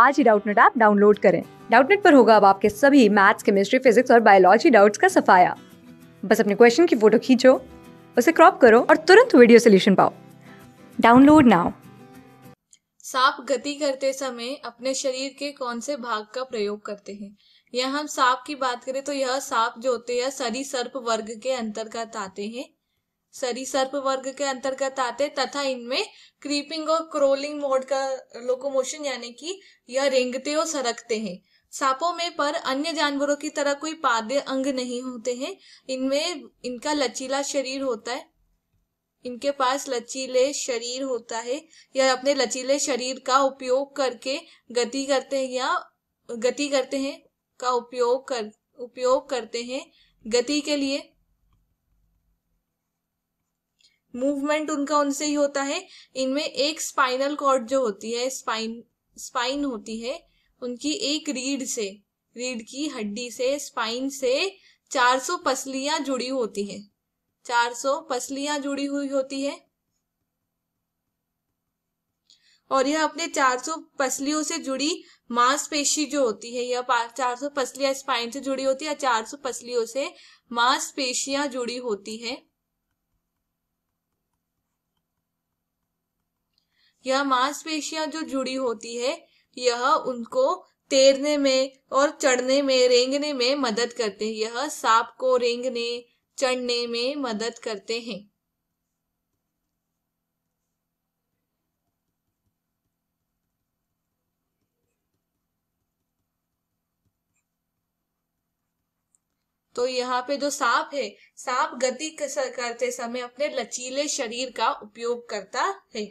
आज ही Doubtnut app download करें डाउटनेट पर होगा अब आपके सभी मैथ्स केमिस्ट्री फिजिक्स और बायोलॉजी डाउट्स का सफाया बस अपने क्वेश्चन की फोटो खींचो उसे क्रॉप करो और तुरंत वीडियो सोल्यूशन पाओ डाउनलोड नाउ सांप गति करते समय अपने शरीर के कौन से भाग का प्रयोग करते हैं यह हम सांप की बात करें तो यह सांप जो होते हैं सरी सर्प वर्ग के अंतर्गत आते हैं सरीसर्प वर्ग के अंतर्गत आते तथा इनमें क्रीपिंग और क्रोलिंग मोड का लोकोमोशन यानी कि यह रेंगते और सरकते हैं सांपों में पर अन्य जानवरों की तरह कोई पाद्य अंग नहीं होते हैं इनमें इनका लचीला शरीर होता है इनके पास लचीले शरीर होता है यह अपने लचीले शरीर का उपयोग करके गति करते हैं या गति करते हैं का उपयोग कर उपयोग करते हैं गति के लिए मूवमेंट उनका उनसे ही होता है इनमें एक स्पाइनल कॉर्ड जो होती है स्पाइन स्पाइन होती है उनकी एक रीढ़ से रीढ़ की हड्डी से स्पाइन से 400 पसलियां जुड़ी होती हैं 400 पसलियां जुड़ी हुई होती है और यह अपने 400 पसलियों से जुड़ी मांसपेशी जो होती है यह 400 पसलियां स्पाइन से जुड़ी होती है 400 पसलियों से मांसपेशियां जुड़ी होती है यह मांसपेशियां जो जुड़ी होती है यह उनको तैरने में और चढ़ने में रेंगने में मदद करते हैं यह सांप को रेंगने चढ़ने में मदद करते हैं तो यहाँ पे जो सांप है सांप गति करते समय अपने लचीले शरीर का उपयोग करता है